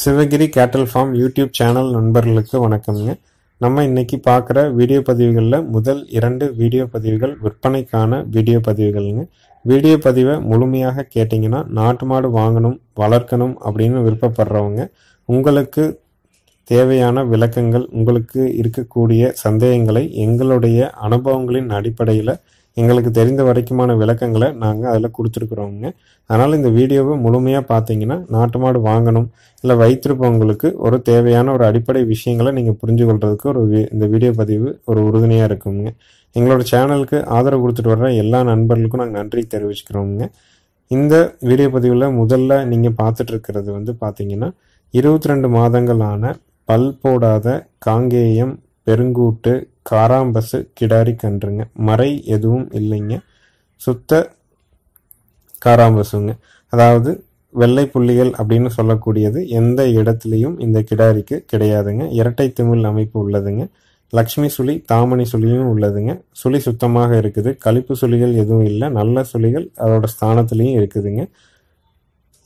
சிவகிரி கேட்டல் form YouTube channel நண்பர்களுக்கு வணக்கம்ங்க நம்ம இன்னைக்கு பார்க்குற வீடியோ பதிவுகளில் முதல் இரண்டு வீடியோ பதிவுகள் விற்பனைக்கான வீடியோ பதிவுகள்ங்க வீடியோ பதிவை முழுமையாக கேட்டிங்கன்னா நாட்டு மாடு வாங்கணும் வளர்க்கணும் அப்படின்னு விருப்பப்படுறவங்க உங்களுக்கு தேவையான விளக்கங்கள் உங்களுக்கு இருக்கக்கூடிய சந்தேகங்களை எங்களுடைய அனுபவங்களின் அடிப்படையில் எங்களுக்கு தெரிந்த வரைக்குமான விளக்கங்களை நாங்கள் அதில் கொடுத்துருக்குறோங்க அதனால் இந்த வீடியோவை முழுமையாக பார்த்தீங்கன்னா நாட்டு மாடு வாங்கணும் இல்லை வைத்திருப்பவங்களுக்கு ஒரு தேவையான ஒரு அடிப்படை விஷயங்களை நீங்கள் புரிஞ்சு கொள்றதுக்கு ஒரு இந்த வீடியோ பதிவு ஒரு உறுதுணையாக இருக்குங்க எங்களோட சேனலுக்கு ஆதரவு கொடுத்துட்டு வர்ற எல்லா நண்பர்களுக்கும் நாங்கள் நன்றி தெரிவிச்சுக்கிறோங்க இந்த வீடியோ பதிவில் முதல்ல நீங்கள் பார்த்துட்டு இருக்கிறது வந்து பார்த்தீங்கன்னா இருபத்தி ரெண்டு மாதங்களான பல் போடாத காங்கேயம் பெருங்கூட்டு காராம்பசு கிடாரி கன்றுங்க மறை எதுவும் இல்லைங்க சுத்த காராம்பசுங்க அதாவது வெள்ளை புள்ளிகள் அப்படின்னு சொல்லக்கூடியது எந்த இடத்துலையும் இந்த கிடாரிக்கு கிடையாதுங்க இரட்டை திமிழ் அமைப்பு உள்ளதுங்க லக்ஷ்மி சுழி தாமணி சுழியும் உள்ளதுங்க சுழி சுத்தமாக இருக்குது கழிப்பு சுழிகள் எதுவும் இல்லை நல்ல சுழிகள் அதோட ஸ்தானத்துலேயும் இருக்குதுங்க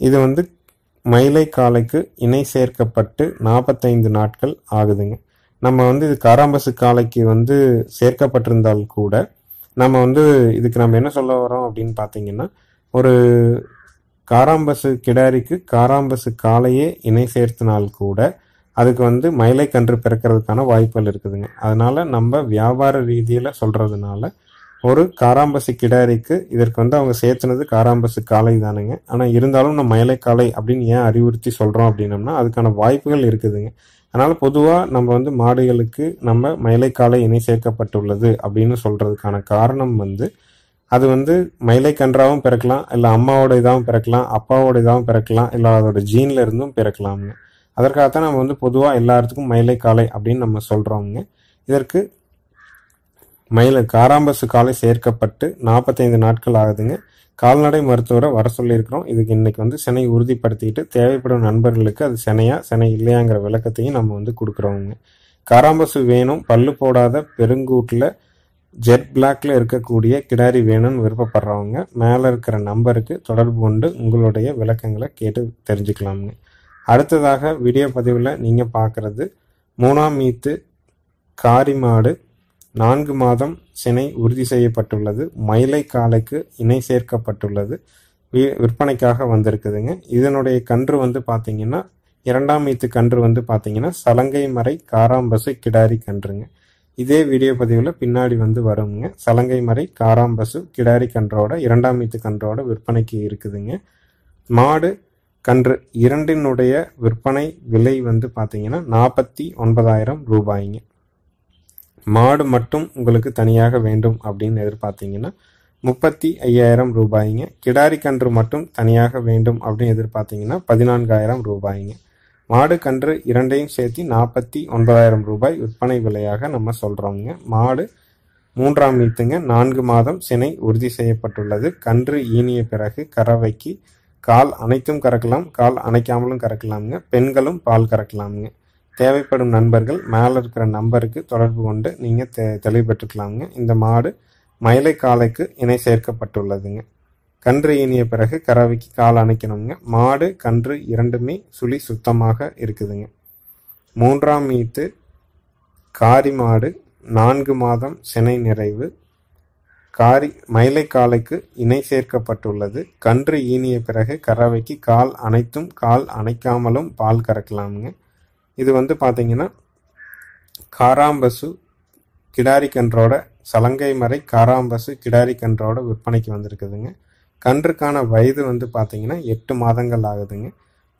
இது வந்து மயிலை காலைக்கு இணை சேர்க்கப்பட்டு நாற்பத்தைந்து நாட்கள் ஆகுதுங்க நம்ம வந்து இது காராம்பசு காலைக்கு வந்து சேர்க்கப்பட்டிருந்தால் கூட நம்ம வந்து இதுக்கு நம்ம என்ன சொல்ல வரோம் அப்படின்னு பார்த்தீங்கன்னா ஒரு காராம்பசு கிடாரிக்கு காராம்பசு காலையே இணை சேர்த்தினால் கூட அதுக்கு வந்து மயிலை கன்று பிறக்கிறதுக்கான வாய்ப்புகள் இருக்குதுங்க அதனால் நம்ம வியாபார ரீதியில் சொல்கிறதுனால ஒரு காராம்பசு கிடாரிக்கு இதற்கு வந்து அவங்க சேர்த்துனது காராம்பசு காலை தானுங்க ஆனால் இருந்தாலும் நம்ம மயிலை காலை அப்படின்னு ஏன் அறிவுறுத்தி சொல்கிறோம் அப்படின்னம்னா அதுக்கான வாய்ப்புகள் இருக்குதுங்க அதனால் பொதுவாக நம்ம வந்து மாடுகளுக்கு நம்ம மயிலைக்காலை இணை சேர்க்கப்பட்டுள்ளது அப்படின்னு சொல்கிறதுக்கான காரணம் வந்து அது வந்து மயிலைக்கன்றாவும் பிறக்கலாம் இல்லை அம்மாவோட இதாகவும் பிறக்கலாம் அப்பாவோட இதாகவும் பிறக்கலாம் இல்லை அதோட ஜீனில் இருந்தும் பிறக்கலாம்னு அதற்காகத்தான் நம்ம வந்து பொதுவாக எல்லாத்துக்கும் மயிலைக்காலை அப்படின்னு நம்ம சொல்கிறோங்க இதற்கு மயில காராம்பசு காலை சேர்க்கப்பட்டு நாற்பத்தைந்து நாட்கள் ஆகுதுங்க கால்நடை மருத்துவரை வர சொல்லியிருக்கிறோம் இதுக்கு இன்றைக்கி வந்து சென்னை உறுதிப்படுத்திக்கிட்டு தேவைப்படும் நண்பர்களுக்கு அது சினையா செனை இல்லையாங்கிற விளக்கத்தையும் நம்ம வந்து கொடுக்குறோங்க காராம்பசு வேணும் பல்லு போடாத பெருங்கூட்டில் ஜெட் பிளாக்ல இருக்கக்கூடிய கிடாரி வேணும்னு விருப்பப்படுறவங்க மேலே இருக்கிற நம்பருக்கு தொடர்பு கொண்டு உங்களுடைய விளக்கங்களை கேட்டு தெரிஞ்சுக்கலாமுங்க அடுத்ததாக வீடியோ பதிவில் நீங்கள் பார்க்குறது மூணாம் மீத்து காரிமாடு நான்கு மாதம் சினை உறுதி செய்யப்பட்டுள்ளது மயிலை காலைக்கு இணை சேர்க்கப்பட்டுள்ளது விற்பனைக்காக வந்திருக்குதுங்க இதனுடைய கன்று வந்து பார்த்திங்கன்னா இரண்டாம் ஈத்து கன்று வந்து பார்த்திங்கன்னா சலங்கை மறை காராம்பசு கிடாரி கன்றுங்க இதே வீடியோ பதிவில் பின்னாடி வந்து வருங்க சலங்கை மறை காராம்பசு கிடாரி கன்றோட இரண்டாம் ஈத்து கன்றோட விற்பனைக்கு இருக்குதுங்க மாடு கன்று இரண்டினுடைய விற்பனை விலை வந்து பார்த்திங்கன்னா நாற்பத்தி ஒன்பதாயிரம் ரூபாய்ங்க மாடு மட்டும் உங்களுக்கு தனியாக வேண்டும் அப்படின்னு எதிர்பார்த்தீங்கன்னா முப்பத்தி ஐயாயிரம் ரூபாய்ங்க கிடாரி கன்று மட்டும் தனியாக வேண்டும் அப்படின்னு எதிர்பார்த்தீங்கன்னா பதினான்காயிரம் ரூபாய்ங்க மாடு கன்று இரண்டையும் சேர்த்து நாற்பத்தி ஒன்பதாயிரம் ரூபாய் விற்பனை விலையாக நம்ம சொல்கிறோங்க மாடு மூன்றாம் நீத்துங்க நான்கு மாதம் சினை உறுதி செய்யப்பட்டுள்ளது கன்று ஈனிய பிறகு கறவைக்கு கால் அனைத்தும் கறக்கலாம் கால் அணைக்காமலும் கறக்கலாமுங்க பெண்களும் பால் கறக்கலாமுங்க தேவைப்படும் நண்பர்கள் மேலே இருக்கிற நம்பருக்கு தொடர்பு கொண்டு நீங்கள் தெ தெளிவு இந்த மாடு மயிலை காலைக்கு இணை சேர்க்கப்பட்டுள்ளதுங்க கன்று இனிய பிறகு கறவைக்கு கால் அணைக்கணுங்க மாடு கன்று இரண்டுமே சுழி சுத்தமாக இருக்குதுங்க மூன்றாம் மீத்து காரி மாடு நான்கு மாதம் சினை நிறைவு காரி மயிலை காலைக்கு இணை சேர்க்கப்பட்டுள்ளது கன்று ஈனிய பிறகு கறவைக்கு கால் அனைத்தும் கால் அணைக்காமலும் பால் கறக்கலாமுங்க இது வந்து பார்த்தீங்கன்னா காராம்பசு கிடாரி கன்றோட சலங்கை மறை காராம்பசு கிடாரி கன்றோட விற்பனைக்கு வந்திருக்குதுங்க கன்றுக்கான வயது வந்து பார்த்தீங்கன்னா எட்டு மாதங்கள் ஆகுதுங்க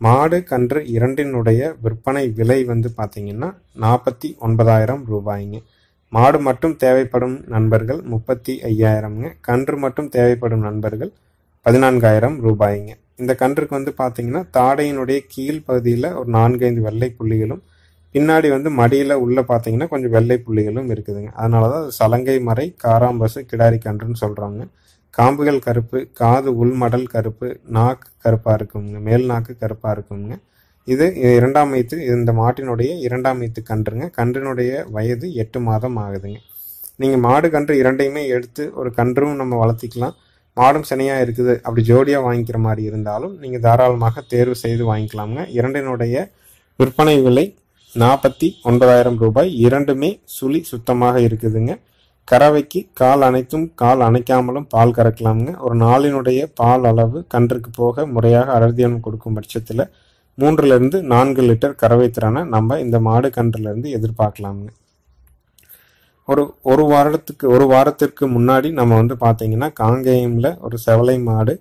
மாடு கன்று இரண்டினுடைய விற்பனை விலை வந்து பார்த்திங்கன்னா நாற்பத்தி ஒன்பதாயிரம் ரூபாய்ங்க மாடு மட்டும் தேவைப்படும் நண்பர்கள் முப்பத்தி ஐயாயிரம்ங்க கன்று மட்டும் தேவைப்படும் நண்பர்கள் பதினான்காயிரம் ரூபாய்ங்க இந்த கன்றுக்கு வந்து பார்த்தீங்கன்னா தாடையினுடைய கீழ் பகுதியில் ஒரு நான்கைந்து வெள்ளை புள்ளிகளும் பின்னாடி வந்து மடியில் உள்ளே பார்த்தீங்கன்னா கொஞ்சம் வெள்ளை புள்ளிகளும் இருக்குதுங்க அதனால தான் சலங்கை மறை காராம்பசு கிடாரி கன்றுன்னு சொல்கிறாங்க காம்புகள் கருப்பு காது உள்மடல் கருப்பு நாக்கு கருப்பாக இருக்குங்க மேல் நாக்கு கருப்பாக இருக்குங்க இது இரண்டாம் வைத்து இந்த மாட்டினுடைய இரண்டாம் வைத்து கன்றுங்க கன்றினுடைய வயது எட்டு மாதம் ஆகுதுங்க நீங்கள் மாடு கன்று இரண்டையுமே எடுத்து ஒரு கன்றும் நம்ம வளர்த்திக்கலாம் மாடும் சனியாக இருக்குது அப்படி ஜோடியாக வாங்கிக்கிற மாதிரி இருந்தாலும் நீங்கள் தாராளமாக தேர்வு செய்து வாங்கிக்கலாமுங்க இரண்டினுடைய விற்பனை விலை நாற்பத்தி ஒன்பதாயிரம் ரூபாய் இரண்டுமே சுழி சுத்தமாக இருக்குதுங்க கறவைக்கு கால் அணைத்தும் கால் அணைக்காமலும் பால் கறக்கலாமுங்க ஒரு நாளினுடைய பால் அளவு கன்றுக்கு போக முறையாக அடர்த்தியானம் கொடுக்கும் பட்சத்தில் மூன்றுலேருந்து நான்கு லிட்டர் கறவை திறனை நம்ம இந்த மாடு கன்றுலேருந்து எதிர்பார்க்கலாமுங்க ஒரு ஒரு வாரத்துக்கு ஒரு வாரத்திற்கு முன்னாடி நம்ம வந்து பார்த்தீங்கன்னா காங்கேயமில் ஒரு செவலை மாடு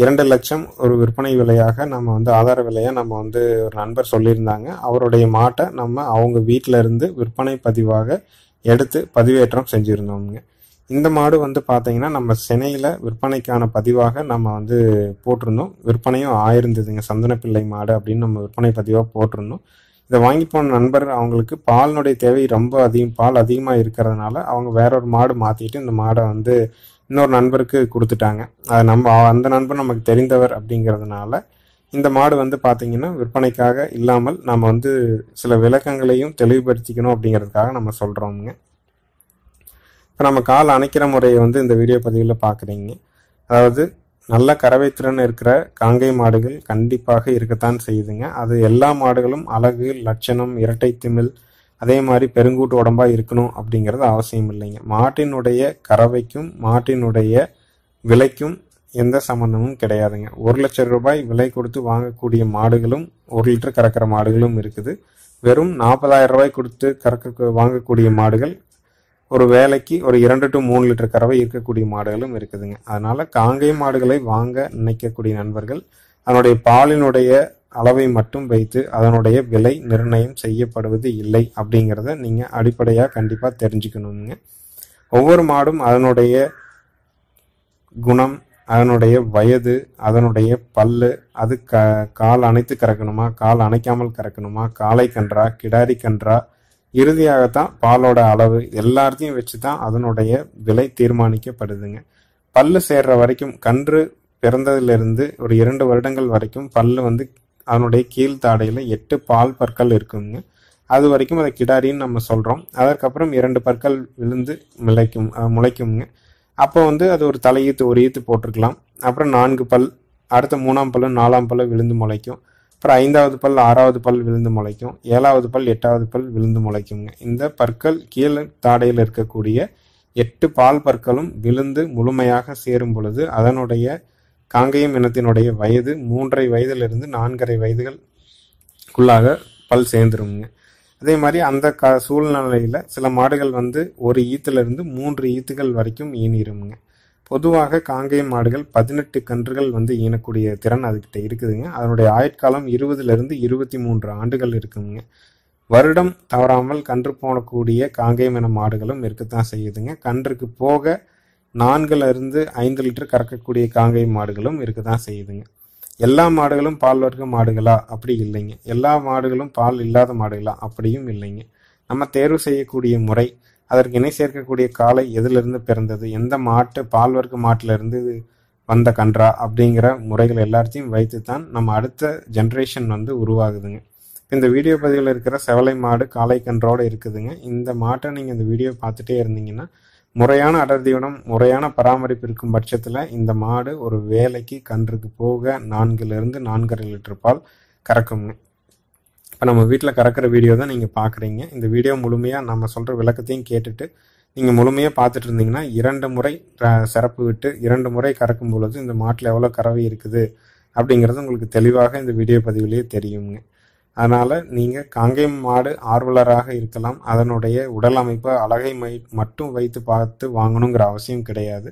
இரண்டு லட்சம் ஒரு விற்பனை விலையாக நம்ம வந்து ஆதார விலையாக நம்ம வந்து ஒரு நண்பர் சொல்லியிருந்தாங்க அவருடைய மாட்டை நம்ம அவங்க வீட்டில் இருந்து விற்பனை பதிவாக எடுத்து பதிவேற்றம் செஞ்சுருந்தோம்ங்க இந்த மாடு வந்து பார்த்திங்கன்னா நம்ம சென்னையில் விற்பனைக்கான பதிவாக நம்ம வந்து போட்டிருந்தோம் விற்பனையும் ஆயிருந்ததுங்க சந்தனப்பிள்ளை மாடு அப்படின்னு நம்ம விற்பனை பதிவாக போட்டிருந்தோம் இதை வாங்கி போன நண்பர் அவங்களுக்கு பாலினுடைய தேவை ரொம்ப அதிகம் பால் அதிகமாக இருக்கிறதுனால அவங்க வேற ஒரு மாடு மாற்றிட்டு இந்த மாடை வந்து இன்னொரு நண்பருக்கு கொடுத்துட்டாங்க அது நம்ம அந்த நண்பர் நமக்கு தெரிந்தவர் அப்படிங்கிறதுனால இந்த மாடு வந்து பார்த்திங்கன்னா விற்பனைக்காக இல்லாமல் நம்ம வந்து சில விளக்கங்களையும் தெளிவுபடுத்திக்கணும் அப்படிங்கிறதுக்காக நம்ம சொல்கிறோமுங்க இப்போ நம்ம கால் அணைக்கிற முறையை வந்து இந்த வீடியோ பதிவில் பார்க்குறீங்க அதாவது நல்ல கறவை திறன் இருக்கிற காங்கை மாடுகள் கண்டிப்பாக இருக்கத்தான் செய்யுதுங்க அது எல்லா மாடுகளும் அழகு லட்சணம் இரட்டை திமிழ் அதே மாதிரி பெருங்கூட்டு உடம்பாக இருக்கணும் அப்படிங்கிறது அவசியம் இல்லைங்க மாட்டினுடைய கறவைக்கும் மாட்டினுடைய விலைக்கும் எந்த சம்மந்தமும் கிடையாதுங்க ஒரு லட்சம் ரூபாய் விலை கொடுத்து வாங்கக்கூடிய மாடுகளும் ஒரு லிட்டர் கறக்கிற மாடுகளும் இருக்குது வெறும் நாற்பதாயிரம் ரூபாய் கொடுத்து கறக்க வாங்கக்கூடிய மாடுகள் ஒரு வேலைக்கு ஒரு இரண்டு டு மூணு லிட்டர் கறவை இருக்கக்கூடிய மாடுகளும் இருக்குதுங்க அதனால் காங்கை மாடுகளை வாங்க நினைக்கக்கூடிய நண்பர்கள் அதனுடைய பாலினுடைய அளவை மட்டும் வைத்து அதனுடைய விலை நிர்ணயம் செய்யப்படுவது இல்லை அப்படிங்கிறத நீங்கள் அடிப்படையாக கண்டிப்பாக தெரிஞ்சுக்கணுங்க ஒவ்வொரு மாடும் அதனுடைய குணம் அதனுடைய வயது அதனுடைய பல்லு அது க கால் அணைத்து கறக்கணுமா கால் அணைக்காமல் கறக்கணுமா காலை கன்றா கிடாரி கன்றா இறுதியாகத்தான் பாலோட அளவு எல்லாத்தையும் வச்சு தான் அதனுடைய விலை தீர்மானிக்கப்படுதுங்க பல்லு சேர்ற வரைக்கும் கன்று பிறந்ததிலிருந்து ஒரு இரண்டு வருடங்கள் வரைக்கும் பல்லு வந்து அதனுடைய கீழ்த்தாடையில் எட்டு பால் பற்கள் இருக்குங்க அது வரைக்கும் அதை கிடாரின்னு நம்ம சொல்கிறோம் அதற்கப்புறம் இரண்டு பற்கள் விழுந்து முளைக்கும் முளைக்குங்க அப்போ வந்து அது ஒரு தலையீத்து ஒரு ஈத்து போட்டிருக்கலாம் அப்புறம் நான்கு பல் அடுத்த மூணாம் பல்லு நாலாம் பல்லு விழுந்து முளைக்கும் அப்புறம் ஐந்தாவது பல் ஆறாவது பல் விழுந்து முளைக்கும் ஏழாவது பல் எட்டாவது பல் விழுந்து முளைக்குங்க இந்த பற்கள் கீழே தாடையில் இருக்கக்கூடிய எட்டு பால் பற்களும் விழுந்து முழுமையாக சேரும் பொழுது அதனுடைய காங்கயம் இனத்தினுடைய வயது மூன்றரை வயதிலிருந்து நான்கரை குள்ளாக பல் சேர்ந்துருங்க அதே மாதிரி அந்த க சூழ்நிலையில் சில மாடுகள் வந்து ஒரு ஈத்துலேருந்து மூன்று ஈத்துகள் வரைக்கும் ஈனிருமுங்க பொதுவாக காங்கேய மாடுகள் பதினெட்டு கன்றுகள் வந்து ஈனக்கூடிய திறன் அதுக்கிட்ட இருக்குதுங்க அதனுடைய ஆயுட்காலம் இருபதுலேருந்து இருபத்தி மூன்று ஆண்டுகள் இருக்குதுங்க வருடம் தவறாமல் கன்று போடக்கூடிய காங்கேயம் என மாடுகளும் இருக்கத்தான் செய்யுதுங்க கன்றுக்கு போக நான்குலேருந்து ஐந்து லிட்டர் கறக்கக்கூடிய காங்கேயம் மாடுகளும் இருக்க தான் செய்யுதுங்க எல்லா மாடுகளும் பால் வர்க்க மாடுகளா அப்படி இல்லைங்க எல்லா மாடுகளும் பால் இல்லாத மாடுகளா அப்படியும் இல்லைங்க நம்ம தேர்வு செய்யக்கூடிய முறை அதற்கு இணை சேர்க்கக்கூடிய காலை எதிலிருந்து பிறந்தது எந்த மாட்டு பால்வர்க்கு மாட்டிலிருந்து வந்த கன்றா அப்படிங்கிற முறைகள் எல்லாத்தையும் வைத்து தான் நம்ம அடுத்த ஜென்ரேஷன் வந்து உருவாகுதுங்க இந்த வீடியோ பதிவில் இருக்கிற செவலை மாடு காளை கன்றோடு இருக்குதுங்க இந்த மாட்டை நீங்கள் இந்த வீடியோ பார்த்துட்டே இருந்தீங்கன்னா முறையான அடர்த்தியுடன் முறையான பராமரிப்பு இருக்கும் பட்சத்தில் இந்த மாடு ஒரு வேலைக்கு கன்றுக்கு போக நான்கிலிருந்து நான்கரை லிட்டர் பால் கறக்குங்க இப்போ நம்ம வீட்டில் கறக்கிற வீடியோ தான் நீங்கள் பார்க்குறீங்க இந்த வீடியோ முழுமையாக நம்ம சொல்கிற விளக்கத்தையும் கேட்டுட்டு நீங்கள் முழுமையாக பார்த்துட்டு இருந்தீங்கன்னா இரண்டு முறை சிறப்பு விட்டு இரண்டு முறை கறக்கும் பொழுது இந்த மாட்டில் எவ்வளோ கறவை இருக்குது அப்படிங்கிறது உங்களுக்கு தெளிவாக இந்த வீடியோ பதிவுலேயே தெரியுங்க அதனால் நீங்கள் காங்கை மாடு ஆர்வலராக இருக்கலாம் அதனுடைய உடல் அமைப்பு அழகை மை மட்டும் வைத்து பார்த்து வாங்கணுங்கிற அவசியம் கிடையாது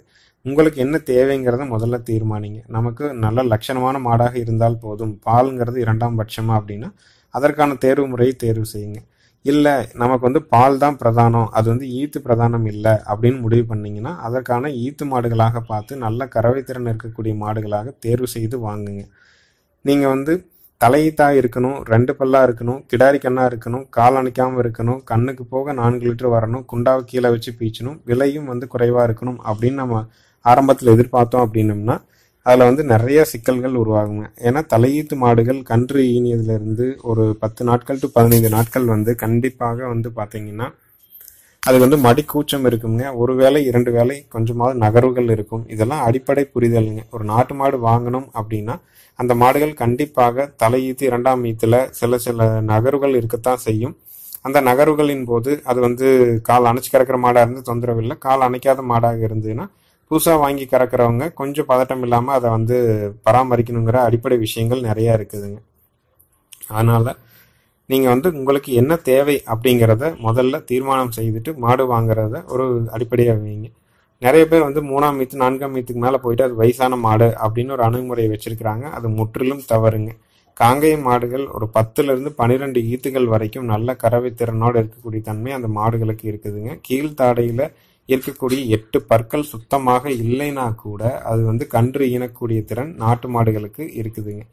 உங்களுக்கு என்ன தேவைங்கிறத முதல்ல தீர்மானிங்க நமக்கு நல்ல லட்சணமான மாடாக இருந்தால் போதும் பாலுங்கிறது இரண்டாம் பட்சமாக அப்படின்னா அதற்கான தேர்வு முறையை தேர்வு செய்யுங்க இல்லை நமக்கு வந்து பால் தான் பிரதானம் அது வந்து ஈத்து பிரதானம் இல்லை அப்படின்னு முடிவு பண்ணிங்கன்னா அதற்கான ஈத்து மாடுகளாக பார்த்து நல்ல கறவை திறன் இருக்கக்கூடிய மாடுகளாக தேர்வு செய்து வாங்குங்க நீங்கள் வந்து தலையீத்தாக இருக்கணும் ரெண்டு பல்லாக இருக்கணும் கிடாரி கண்ணாக இருக்கணும் கால் அணைக்காமல் இருக்கணும் கண்ணுக்கு போக நான்கு லிட்டர் வரணும் குண்டாவை கீழே வச்சு பீச்சணும் விலையும் வந்து குறைவாக இருக்கணும் அப்படின்னு நம்ம ஆரம்பத்தில் எதிர்பார்த்தோம் அப்படின்னம்னா அதில் வந்து நிறைய சிக்கல்கள் உருவாகுங்க ஏன்னா தலையீட்டு மாடுகள் கன்று ஈனியதுலேருந்து ஒரு பத்து நாட்கள் டு பதினைந்து நாட்கள் வந்து கண்டிப்பாக வந்து பார்த்திங்கன்னா அது வந்து மடி கூச்சம் இருக்குங்க ஒரு வேலை இரண்டு வேலை கொஞ்சமாவது நகர்வுகள் இருக்கும் இதெல்லாம் அடிப்படை புரிதலுங்க ஒரு நாட்டு மாடு வாங்கணும் அப்படின்னா அந்த மாடுகள் கண்டிப்பாக தலையீத்து இரண்டாம் ஈத்தில் சில சில நகர்வுகள் இருக்கத்தான் செய்யும் அந்த நகர்வுகளின் போது அது வந்து கால் அணைச்சி கிடக்கிற மாடாக இருந்து தொந்தரவு இல்லை கால் அணைக்காத மாடாக இருந்ததுன்னா புதுசாக வாங்கி கறக்கிறவங்க கொஞ்சம் பதட்டம் இல்லாமல் அதை வந்து பராமரிக்கணுங்கிற அடிப்படை விஷயங்கள் நிறையா இருக்குதுங்க அதனால் நீங்கள் வந்து உங்களுக்கு என்ன தேவை அப்படிங்கிறத முதல்ல தீர்மானம் செய்துட்டு மாடு வாங்குறத ஒரு அடிப்படையாக வைங்க நிறைய பேர் வந்து மூணாம் மீத்து நான்காம் மீத்துக்கு மேலே போயிட்டு அது வயசான மாடு அப்படின்னு ஒரு அணுகுமுறையை வச்சுருக்கிறாங்க அது முற்றிலும் தவறுங்க காங்கைய மாடுகள் ஒரு பத்துலேருந்து பன்னிரெண்டு ஈத்துகள் வரைக்கும் நல்ல கறவை திறனோடு இருக்கக்கூடிய தன்மை அந்த மாடுகளுக்கு இருக்குதுங்க கீழ்த்தாடையில் இருக்கக்கூடிய எட்டு பற்கள் சுத்தமாக இல்லைன்னா கூட அது வந்து கன்று ஈனக்கூடிய திறன் நாட்டு மாடுகளுக்கு இருக்குதுங்க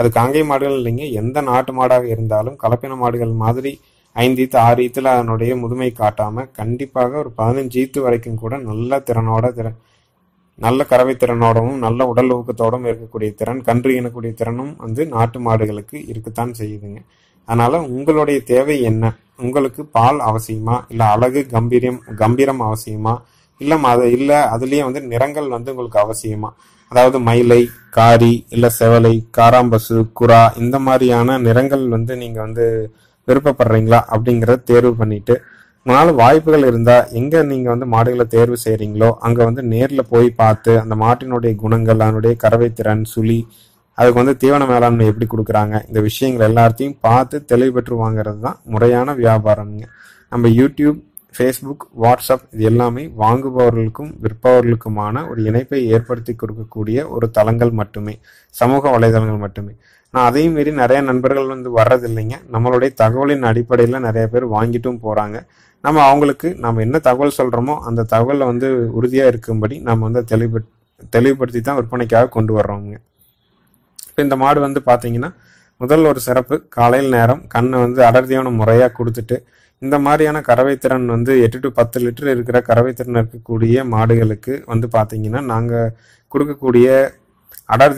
அது காங்கை மாடுகள் இல்லைங்க எந்த நாட்டு மாடாக இருந்தாலும் கலப்பின மாடுகள் மாதிரி ஐந்து ஈத்து ஆறு ஈத்தில் அதனுடைய முதுமை காட்டாமல் கண்டிப்பாக ஒரு பதினஞ்சு ஈத்து வரைக்கும் கூட நல்ல திறனோட திறன் நல்ல கறவை திறனோடவும் நல்ல உடல் ஊக்கத்தோடும் இருக்கக்கூடிய திறன் கன்று இனக்கூடிய திறனும் வந்து நாட்டு மாடுகளுக்கு இருக்குத்தான் செய்யுதுங்க அதனால் உங்களுடைய தேவை என்ன உங்களுக்கு பால் அவசியமா இல்லை அழகு கம்பீரியம் கம்பீரம் அவசியமா இல்லை அது இல்லை அதுலேயே வந்து நிறங்கள் வந்து உங்களுக்கு அவசியமா அதாவது மயிலை காரி இல்லை செவலை காராம்பசு குரா இந்த மாதிரியான நிறங்கள் வந்து நீங்கள் வந்து விருப்பப்படுறீங்களா அப்படிங்கிறத தேர்வு பண்ணிட்டு உங்களால் வாய்ப்புகள் இருந்தால் எங்கே நீங்கள் வந்து மாடுகளை தேர்வு செய்கிறீங்களோ அங்கே வந்து நேரில் போய் பார்த்து அந்த மாட்டினுடைய குணங்கள் அதனுடைய கறவை திறன் சுழி அதுக்கு வந்து தீவன மேலாண்மை எப்படி கொடுக்குறாங்க இந்த விஷயங்கள் எல்லாத்தையும் பார்த்து தெளிவு பெற்று வாங்கிறது தான் முறையான வியாபாரம்ங்க நம்ம யூடியூப் ஃபேஸ்புக் வாட்ஸ்அப் இது எல்லாமே வாங்குபவர்களுக்கும் விற்பவர்களுக்குமான ஒரு இணைப்பை ஏற்படுத்தி கொடுக்கக்கூடிய ஒரு தளங்கள் மட்டுமே சமூக வலைதளங்கள் மட்டுமே நான் அதையும் மீறி நிறைய நண்பர்கள் வந்து வர்றதில்லைங்க நம்மளுடைய தகவலின் அடிப்படையில் நிறைய பேர் வாங்கிட்டும் போகிறாங்க நம்ம அவங்களுக்கு நம்ம என்ன தகவல் சொல்கிறோமோ அந்த தகவலில் வந்து உறுதியாக இருக்கும்படி நம்ம வந்து தெளிவு தெளிவுபடுத்தி தான் விற்பனைக்காக கொண்டு வர்றோங்க இப்போ இந்த மாடு வந்து பார்த்தீங்கன்னா முதல் ஒரு சிறப்பு காலையில் நேரம் கண்ணை வந்து அடர்த்தியான முறையாக கொடுத்துட்டு இந்த மாதிரியான கறவை திறன் வந்து எட்டு டு பத்து லிட்டர் இருக்கிற கறவைத்திறன் இருக்கக்கூடிய மாடுகளுக்கு வந்து பார்த்தீங்கன்னா நாங்கள் கொடுக்கக்கூடிய அடர்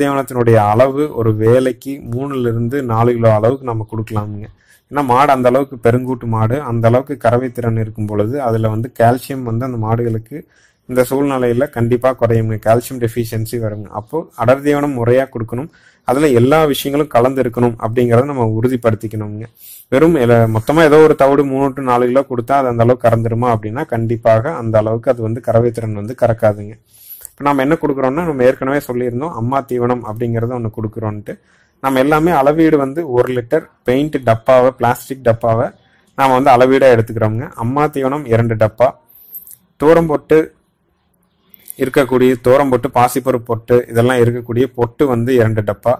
அளவு ஒரு வேலைக்கு மூணுலேருந்து நாலு கிலோ அளவுக்கு நம்ம கொடுக்கலாமுங்க ஏன்னா மாடு அந்த அளவுக்கு பெருங்கூட்டு மாடு அந்த அளவுக்கு கறவை திறன் இருக்கும் பொழுது அதில் வந்து கால்சியம் வந்து அந்த மாடுகளுக்கு இந்த சூழ்நிலையில் கண்டிப்பாக குறையுங்க கால்சியம் டெஃபிஷியன்சி வருங்க அப்போது அடர் முறையாக கொடுக்கணும் அதில் எல்லா விஷயங்களும் கலந்து இருக்கணும் அப்படிங்கிறத நம்ம உறுதிப்படுத்திக்கணுங்க வெறும் மொத்தமாக ஏதோ ஒரு தவிடு மூணு டு நாலு கிலோ கொடுத்தா அது அந்த அளவுக்கு கறந்துருமா அப்படின்னா கண்டிப்பாக அந்த அளவுக்கு அது வந்து கறவைத்திறன் திறன் வந்து கறக்காதுங்க இப்போ நம்ம என்ன கொடுக்குறோம்னா நம்ம ஏற்கனவே சொல்லியிருந்தோம் அம்மா தீவனம் அப்படிங்கிறத ஒன்று கொடுக்குறோன்ட்டு நம்ம எல்லாமே அளவீடு வந்து ஒரு லிட்டர் பெயிண்ட் டப்பாவை பிளாஸ்டிக் டப்பாவை நாம் வந்து அளவீடாக எடுத்துக்கிறோங்க அம்மா தீவனம் இரண்டு டப்பா தூரம் போட்டு இருக்கக்கூடிய தோரம் பொட்டு பாசிப்பரு பொட்டு இதெல்லாம் இருக்கக்கூடிய பொட்டு வந்து இரண்டு டப்பா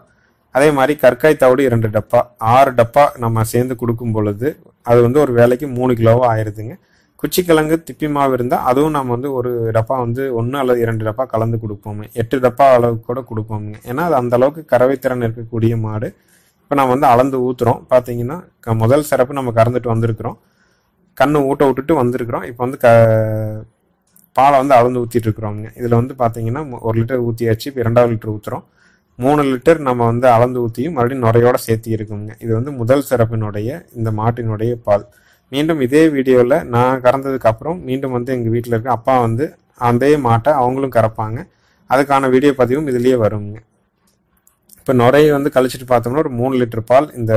அதே மாதிரி கற்காய் தவிடு இரண்டு டப்பா ஆறு டப்பா நம்ம சேர்ந்து கொடுக்கும் பொழுது அது வந்து ஒரு வேலைக்கு மூணு கிலோவாக ஆயிடுதுங்க குச்சிக்கிழங்கு திப்பி மாவு இருந்தால் அதுவும் நம்ம வந்து ஒரு டப்பா வந்து ஒன்று அல்லது இரண்டு டப்பா கலந்து கொடுப்போமே எட்டு டப்பா அளவுக்கு கூட கொடுப்போம் ஏன்னா அது அந்த அளவுக்கு கறவைத்திறன் இருக்கக்கூடிய மாடு இப்போ நம்ம வந்து அளந்து ஊற்றுறோம் பார்த்தீங்கன்னா முதல் சிறப்பு நம்ம கறந்துட்டு வந்திருக்கிறோம் கண்ணு ஊட்ட விட்டுட்டு வந்திருக்கிறோம் இப்போ வந்து க பாலை வந்து அளந்து ஊற்றிட்டு இருக்கிறோங்க இதில் வந்து பார்த்தீங்கன்னா ஒரு லிட்டர் ஊற்றியாச்சு இப்போ இரண்டாவது லிட்டர் ஊற்றுறோம் மூணு லிட்டர் நம்ம வந்து அளந்து ஊற்றியும் மறுபடியும் நுறையோட சேர்த்தி இருக்குங்க இது வந்து முதல் சிறப்பினுடைய இந்த மாட்டினுடைய பால் மீண்டும் இதே வீடியோவில் நான் கறந்ததுக்கு அப்புறம் மீண்டும் வந்து எங்கள் வீட்டில் இருக்க அப்பா வந்து அதே மாட்டை அவங்களும் கறப்பாங்க அதுக்கான வீடியோ பதிவும் இதுலேயே வருங்க இப்போ நுரையை வந்து கழிச்சிட்டு பார்த்தோம்னா ஒரு மூணு லிட்டர் பால் இந்த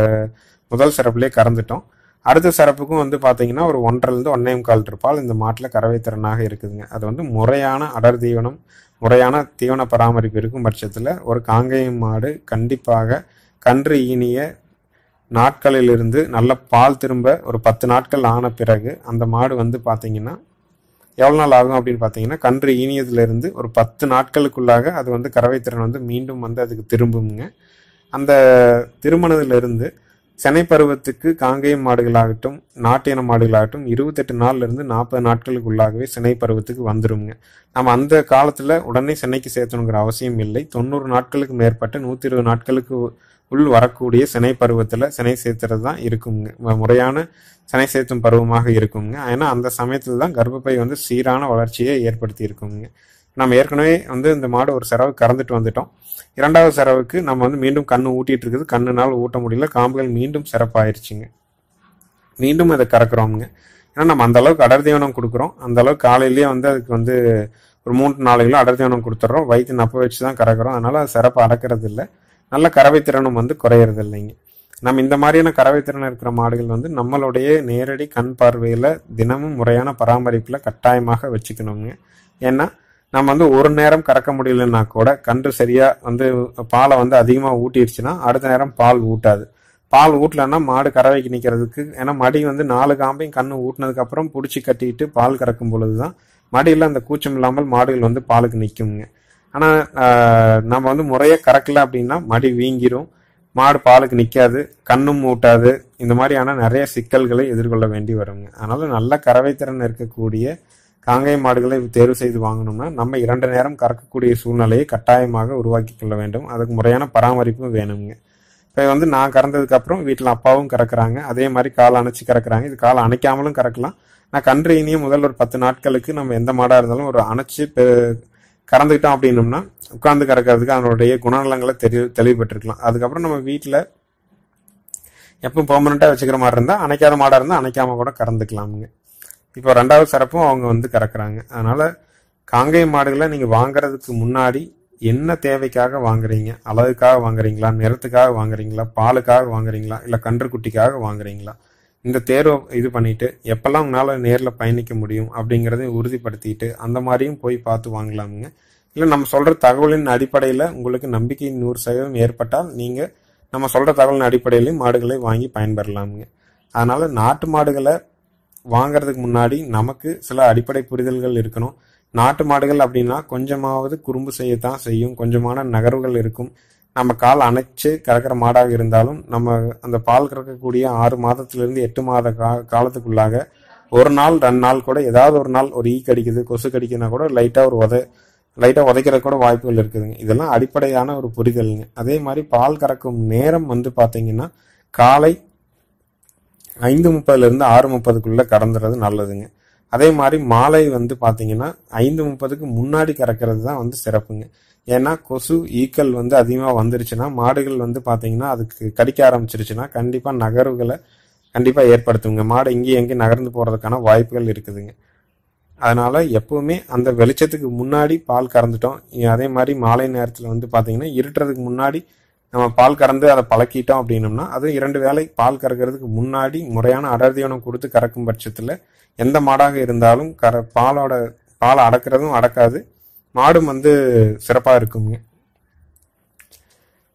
முதல் சிறப்புலேயே கறந்துட்டோம் அடுத்த சிறப்புக்கும் வந்து பார்த்தீங்கன்னா ஒரு ஒன்றரைலேருந்து ஒன்னே கால் இருப்பால் இந்த மாட்டில் கறவை திறனாக இருக்குதுங்க அது வந்து முறையான அடர் தீவனம் முறையான தீவன பராமரிப்பு இருக்கும் பட்சத்தில் ஒரு காங்கேயம் மாடு கண்டிப்பாக கன்று ஈனிய நாட்களிலிருந்து நல்ல பால் திரும்ப ஒரு பத்து நாட்கள் ஆன பிறகு அந்த மாடு வந்து பார்த்திங்கன்னா எவ்வளோ நாள் ஆகும் அப்படின்னு பார்த்தீங்கன்னா கன்று ஈனியதுலேருந்து ஒரு பத்து நாட்களுக்குள்ளாக அது வந்து கறவை திறன் வந்து மீண்டும் வந்து அதுக்கு திரும்புங்க அந்த திருமணத்திலிருந்து சென்னை பருவத்துக்கு காங்கேயம் மாடுகளாகட்டும் நாட்டின மாடுகளாகட்டும் இருபத்தெட்டு நாள்லேருந்து நாற்பது நாட்களுக்கு உள்ளாகவே சென்னை பருவத்துக்கு வந்துடுங்க நம்ம அந்த காலத்தில் உடனே சென்னைக்கு சேர்த்தணுங்கிற அவசியம் இல்லை தொண்ணூறு நாட்களுக்கு மேற்பட்ட நூற்றி இருபது நாட்களுக்கு உள் வரக்கூடிய செனை பருவத்தில் செனை சேர்த்துறது தான் இருக்குங்க முறையான செனை சேர்த்தும் பருவமாக இருக்குங்க ஏன்னா அந்த சமயத்தில் தான் கர்ப்பப்பை வந்து சீரான வளர்ச்சியை ஏற்படுத்தி இருக்குங்க நம்ம ஏற்கனவே வந்து இந்த மாடு ஒரு செரவு கறந்துட்டு வந்துட்டோம் இரண்டாவது செரவுக்கு நம்ம வந்து மீண்டும் கண்ணு ஊட்டிகிட்டு இருக்குது கண்ணுனால் ஊட்ட முடியல காம்புகள் மீண்டும் சிறப்பாயிருச்சுங்க மீண்டும் அதை கறக்குறோம்ங்க ஏன்னா நம்ம அந்த அளவுக்கு அடர் தீவனம் கொடுக்குறோம் அந்த அளவுக்கு காலையிலேயே வந்து அதுக்கு வந்து ஒரு மூன்று நாளைகளும் அடர்தீவனம் அடர் தீவனம் கொடுத்துட்றோம் வயிற்று நப்ப வச்சு தான் கறக்குறோம் அதனால் அது சிறப்பாக அடக்கிறது இல்லை நல்ல கறவை திறனும் வந்து குறையிறது இல்லைங்க நம்ம இந்த மாதிரியான கறவை இருக்கிற மாடுகள் வந்து நம்மளுடைய நேரடி கண் பார்வையில் தினமும் முறையான பராமரிப்பில் கட்டாயமாக வச்சுக்கணுங்க ஏன்னா நம்ம வந்து ஒரு நேரம் கறக்க முடியலன்னா கூட கன்று சரியாக வந்து பாலை வந்து அதிகமாக ஊட்டிடுச்சுன்னா அடுத்த நேரம் பால் ஊட்டாது பால் ஊட்டலன்னா மாடு கறவைக்கு நிற்கிறதுக்கு ஏன்னா மடி வந்து நாலு காம்பையும் கன்று ஊட்டினதுக்கப்புறம் பிடிச்சி கட்டிட்டு பால் கறக்கும் பொழுது தான் மடியில் அந்த கூச்சம் இல்லாமல் மாடுகள் வந்து பாலுக்கு நிற்குங்க ஆனால் நம்ம வந்து முறையாக கறக்கல அப்படின்னா மடி வீங்கிரும் மாடு பாலுக்கு நிற்காது கண்ணும் ஊட்டாது இந்த மாதிரியான நிறைய சிக்கல்களை எதிர்கொள்ள வேண்டி வருங்க அதனால் நல்ல கறவை திறன் இருக்கக்கூடிய காங்கை மாடுகளை தேர்வு செய்து வாங்கணும்னா நம்ம இரண்டு நேரம் கறக்கக்கூடிய சூழ்நிலையை கட்டாயமாக உருவாக்கி கொள்ள வேண்டும் அதுக்கு முறையான பராமரிப்பும் வேணுங்க இப்போ வந்து நான் கறந்ததுக்கப்புறம் வீட்டில் அப்பாவும் கறக்குறாங்க அதே மாதிரி கால் அணைச்சி கறக்குறாங்க இது கால் அணைக்காமலும் கறக்கலாம் நான் இனியும் முதல் ஒரு பத்து நாட்களுக்கு நம்ம எந்த மாடாக இருந்தாலும் ஒரு அணைச்சி கறந்துக்கிட்டோம் அப்படின்னோம்னா உட்காந்து கறக்கிறதுக்கு அதனுடைய குணநலங்களை தெளிவு தெளிவுபட்டுருக்கலாம் அதுக்கப்புறம் நம்ம வீட்டில் எப்போ பெர்மனெண்ட்டாக வச்சுக்கிற மாதிரி இருந்தால் அணைக்காத மாடாக இருந்தால் அணைக்காமல் கூட கறந்துக்கலாமுங்க இப்போ ரெண்டாவது தரப்பும் அவங்க வந்து கறக்குறாங்க அதனால் காங்கை மாடுகளை நீங்கள் வாங்குறதுக்கு முன்னாடி என்ன தேவைக்காக வாங்குறீங்க அளவுக்காக வாங்குறீங்களா நிறத்துக்காக வாங்குறீங்களா பாலுக்காக வாங்குறீங்களா இல்லை கன்றுக்குட்டிக்காக வாங்குறீங்களா இந்த தேர்வை இது பண்ணிட்டு எப்பெல்லாம் உங்களால் நேரில் பயணிக்க முடியும் அப்படிங்கிறதையும் உறுதிப்படுத்திட்டு அந்த மாதிரியும் போய் பார்த்து வாங்கலாமுங்க இல்லை நம்ம சொல்கிற தகவலின் அடிப்படையில் உங்களுக்கு நம்பிக்கை நூறு சதவீதம் ஏற்பட்டால் நீங்கள் நம்ம சொல்கிற தகவலின் அடிப்படையிலையும் மாடுகளை வாங்கி பயன்பெறலாமுங்க அதனால் நாட்டு மாடுகளை வாங்கிறதுக்கு முன்னாடி நமக்கு சில அடிப்படை புரிதல்கள் இருக்கணும் நாட்டு மாடுகள் அப்படின்னா கொஞ்சமாவது குறும்பு செய்யத்தான் செய்யும் கொஞ்சமான நகர்வுகள் இருக்கும் நம்ம கால் அணைச்சு கறக்கிற மாடாக இருந்தாலும் நம்ம அந்த பால் கறக்கக்கூடிய ஆறு மாதத்திலிருந்து எட்டு மாத கா காலத்துக்குள்ளாக ஒரு நாள் ரெண்டு நாள் கூட ஏதாவது ஒரு நாள் ஒரு ஈ கடிக்குது கொசு கடிக்குதுன்னா கூட லைட்டாக ஒரு உத லைட்டாக உதைக்கிற கூட வாய்ப்புகள் இருக்குதுங்க இதெல்லாம் அடிப்படையான ஒரு புரிதலுங்க அதே மாதிரி பால் கறக்கும் நேரம் வந்து பார்த்தீங்கன்னா காலை ஐந்து முப்பதுலேருந்து ஆறு முப்பதுக்குள்ளே கறந்துறது நல்லதுங்க அதே மாதிரி மாலை வந்து பார்த்தீங்கன்னா ஐந்து முப்பதுக்கு முன்னாடி கறக்கிறது தான் வந்து சிறப்புங்க ஏன்னா கொசு ஈக்கள் வந்து அதிகமாக வந்துருச்சுன்னா மாடுகள் வந்து பார்த்தீங்கன்னா அதுக்கு கடிக்க ஆரம்பிச்சிருச்சுன்னா கண்டிப்பாக நகர்வுகளை கண்டிப்பாக ஏற்படுத்துங்க மாடு இங்கேயும் எங்கேயும் நகர்ந்து போகிறதுக்கான வாய்ப்புகள் இருக்குதுங்க அதனால் எப்போவுமே அந்த வெளிச்சத்துக்கு முன்னாடி பால் கறந்துட்டோம் அதே மாதிரி மாலை நேரத்தில் வந்து பார்த்திங்கன்னா இருட்டுறதுக்கு முன்னாடி நம்ம பால் கறந்து அதை பழக்கிட்டோம் அப்படின்னம்னா அது இரண்டு வேலை பால் கறக்கிறதுக்கு முன்னாடி முறையான அடர்தியானம் கொடுத்து கறக்கும் பட்சத்தில் எந்த மாடாக இருந்தாலும் கற பாலோட பால் அடக்கிறதும் அடக்காது மாடும் வந்து சிறப்பாக இருக்குங்க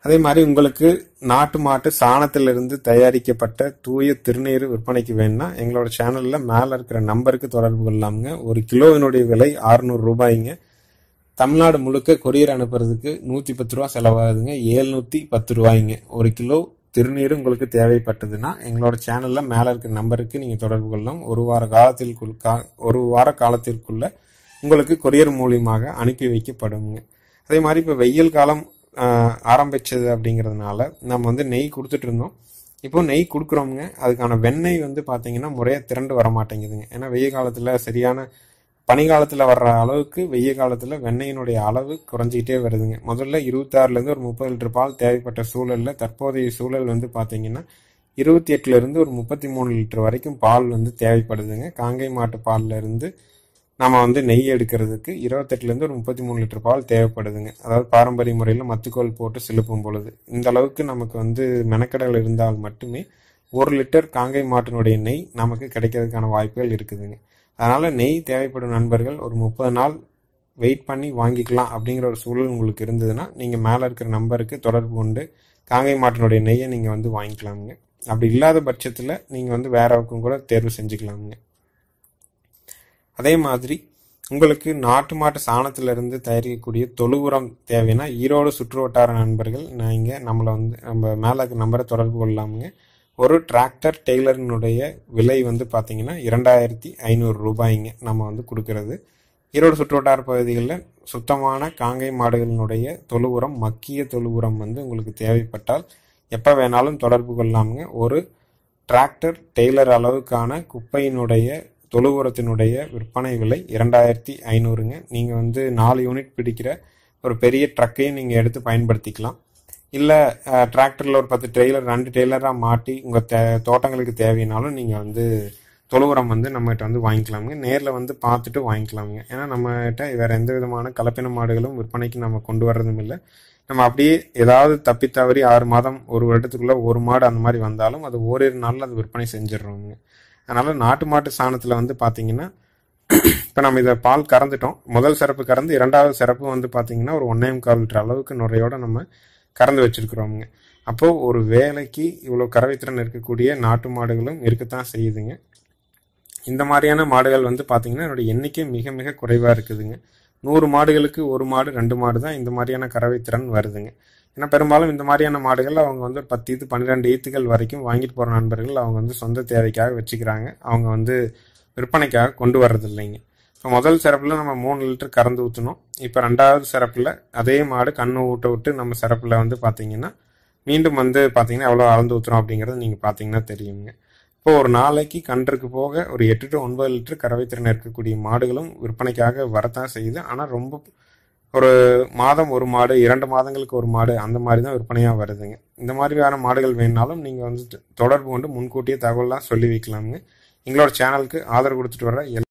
அதே மாதிரி உங்களுக்கு நாட்டு மாட்டு சாணத்திலிருந்து தயாரிக்கப்பட்ட தூய திருநீர் விற்பனைக்கு வேணும்னா எங்களோட சேனலில் மேலே இருக்கிற நம்பருக்கு தொடர்பு கொள்ளலாமுங்க ஒரு கிலோவினுடைய விலை ஆறுநூறு ரூபாய்ங்க தமிழ்நாடு முழுக்க கொரியர் அனுப்புறதுக்கு நூற்றி பத்து ரூபா செலவாகுதுங்க ஏழ்நூற்றி பத்து ரூபாய்ங்க ஒரு கிலோ திருநீர் உங்களுக்கு தேவைப்பட்டதுன்னா எங்களோட சேனலில் மேலே இருக்க நம்பருக்கு நீங்கள் தொடர்பு கொள்ளும் ஒரு வார காலத்திற்குள் கா ஒரு வார காலத்திற்குள்ளே உங்களுக்கு கொரியர் மூலியமாக அனுப்பி வைக்கப்படுங்க அதே மாதிரி இப்போ வெயில் காலம் ஆரம்பித்தது அப்படிங்கிறதுனால நம்ம வந்து நெய் கொடுத்துட்டு இருந்தோம் இப்போது நெய் கொடுக்குறோமுங்க அதுக்கான வெண்ணெய் வந்து பார்த்தீங்கன்னா முறையாக திரண்டு வர மாட்டேங்குதுங்க ஏன்னா வெயில் காலத்தில் சரியான பனிக்காலத்தில் வர்ற அளவுக்கு வெய்ய காலத்தில் வெண்ணெயினுடைய அளவு குறைஞ்சிக்கிட்டே வருதுங்க முதல்ல இருபத்தாறுலேருந்து ஒரு முப்பது லிட்டர் பால் தேவைப்பட்ட சூழலில் தற்போதைய சூழல் வந்து பார்த்திங்கன்னா இருபத்தி எட்டுலேருந்து ஒரு முப்பத்தி மூணு லிட்டர் வரைக்கும் பால் வந்து தேவைப்படுதுங்க காங்கை மாட்டு பால்லேருந்து நம்ம வந்து நெய் எடுக்கிறதுக்கு இருபத்தெட்டுலேருந்து ஒரு முப்பத்தி மூணு லிட்டர் பால் தேவைப்படுதுங்க அதாவது பாரம்பரிய முறையில் மத்துக்கோல் போட்டு செலுப்பும் பொழுது இந்த அளவுக்கு நமக்கு வந்து மெனக்கடல் இருந்தால் மட்டுமே ஒரு லிட்டர் காங்கை மாட்டினுடைய நெய் நமக்கு கிடைக்கிறதுக்கான வாய்ப்புகள் இருக்குதுங்க அதனால் நெய் தேவைப்படும் நண்பர்கள் ஒரு முப்பது நாள் வெயிட் பண்ணி வாங்கிக்கலாம் அப்படிங்கிற ஒரு சூழல் உங்களுக்கு இருந்ததுன்னா நீங்கள் மேலே இருக்கிற நம்பருக்கு தொடர்பு கொண்டு காங்கை மாட்டினுடைய நெய்யை நீங்கள் வந்து வாங்கிக்கலாமுங்க அப்படி இல்லாத பட்சத்தில் நீங்கள் வந்து வேறவுக்கும் கூட தேர்வு செஞ்சுக்கலாமுங்க அதே மாதிரி உங்களுக்கு நாட்டு மாட்டு சாணத்திலிருந்து தயாரிக்கக்கூடிய தொழு உரம் தேவைன்னா ஈரோடு சுற்று வட்டார நண்பர்கள் நான் இங்கே நம்மளை வந்து நம்ம மேலே இருக்கிற நம்பரை தொடர்பு கொள்ளலாமுங்க ஒரு டிராக்டர் டெய்லரினுடைய விலை வந்து பார்த்திங்கன்னா இரண்டாயிரத்தி ஐநூறு ரூபாய்ங்க நம்ம வந்து கொடுக்கறது ஈரோடு சுற்றுவட்டார பகுதிகளில் சுத்தமான காங்கை மாடுகளினுடைய தொழு உரம் மக்கிய தொழு உரம் வந்து உங்களுக்கு தேவைப்பட்டால் எப்போ வேணாலும் தொடர்பு கொள்ளாமங்க ஒரு டிராக்டர் டெய்லர் அளவுக்கான குப்பையினுடைய தொழு உரத்தினுடைய விற்பனை விலை இரண்டாயிரத்தி ஐநூறுங்க நீங்கள் வந்து நாலு யூனிட் பிடிக்கிற ஒரு பெரிய ட்ரக்கையும் நீங்கள் எடுத்து பயன்படுத்திக்கலாம் இல்லை டிராக்டரில் ஒரு பத்து டெய்லர் ரெண்டு டெய்லராக மாட்டி உங்கள் தே தோட்டங்களுக்கு தேவையினாலும் நீங்கள் வந்து தொழு உரம் வந்து நம்மகிட்ட வந்து வாங்கிக்கலாமுங்க நேரில் வந்து பார்த்துட்டு வாங்கிக்கலாமுங்க ஏன்னா நம்மகிட்ட வேறு எந்த விதமான கலப்பின மாடுகளும் விற்பனைக்கு நம்ம கொண்டு வர்றதும் இல்லை நம்ம அப்படியே ஏதாவது தப்பி தவறி ஆறு மாதம் ஒரு வருடத்துக்குள்ளே ஒரு மாடு அந்த மாதிரி வந்தாலும் அது ஓரிரு நாளில் அது விற்பனை செஞ்சிடுறோங்க அதனால் நாட்டு மாட்டு சாணத்தில் வந்து பார்த்திங்கன்னா இப்போ நம்ம இதை பால் கறந்துட்டோம் முதல் சிறப்பு கறந்து இரண்டாவது சிறப்பு வந்து பார்த்தீங்கன்னா ஒரு ஒன்னே முக்கால் லிட்டர் அளவுக்கு நுரையோட நம்ம கறந்து வச்சுருக்குறோமுங்க அப்போது ஒரு வேலைக்கு இவ்வளோ கறவைத்திறன் இருக்கக்கூடிய நாட்டு மாடுகளும் இருக்கத்தான் செய்யுதுங்க இந்த மாதிரியான மாடுகள் வந்து பார்த்திங்கன்னா என்னோடய எண்ணிக்கை மிக மிக குறைவாக இருக்குதுங்க நூறு மாடுகளுக்கு ஒரு மாடு ரெண்டு மாடு தான் இந்த மாதிரியான கறவைத்திறன் வருதுங்க ஏன்னா பெரும்பாலும் இந்த மாதிரியான மாடுகள் அவங்க வந்து ஒரு பத்து இது பன்னிரெண்டு ஈத்துகள் வரைக்கும் வாங்கிட்டு போகிற நண்பர்கள் அவங்க வந்து சொந்த தேவைக்காக வச்சுக்கிறாங்க அவங்க வந்து விற்பனைக்காக கொண்டு வர்றதில்லைங்க இப்போ முதல் சிறப்பில் நம்ம மூணு லிட்டர் கறந்து ஊற்றணும் இப்போ ரெண்டாவது சிறப்பில் அதே மாடு கண்ணு ஊட்ட விட்டு நம்ம சிறப்பில் வந்து பார்த்தீங்கன்னா மீண்டும் வந்து பார்த்தீங்கன்னா எவ்வளோ அளந்து ஊற்றுறோம் அப்படிங்கிறது நீங்கள் பார்த்தீங்கன்னா தெரியுங்க இப்போ ஒரு நாளைக்கு கன்றுக்கு போக ஒரு எட்டு டு ஒன்பது லிட்டர் கறவை திறன் இருக்கக்கூடிய மாடுகளும் விற்பனைக்காக வரத்தான் செய்யுது ஆனால் ரொம்ப ஒரு மாதம் ஒரு மாடு இரண்டு மாதங்களுக்கு ஒரு மாடு அந்த மாதிரி தான் விற்பனையாக வருதுங்க இந்த மாதிரியான மாடுகள் வேணுனாலும் நீங்கள் வந்து தொடர்பு கொண்டு முன்கூட்டியே தகவலாம் சொல்லி வைக்கலாமுங்க எங்களோட சேனலுக்கு ஆதரவு கொடுத்துட்டு வர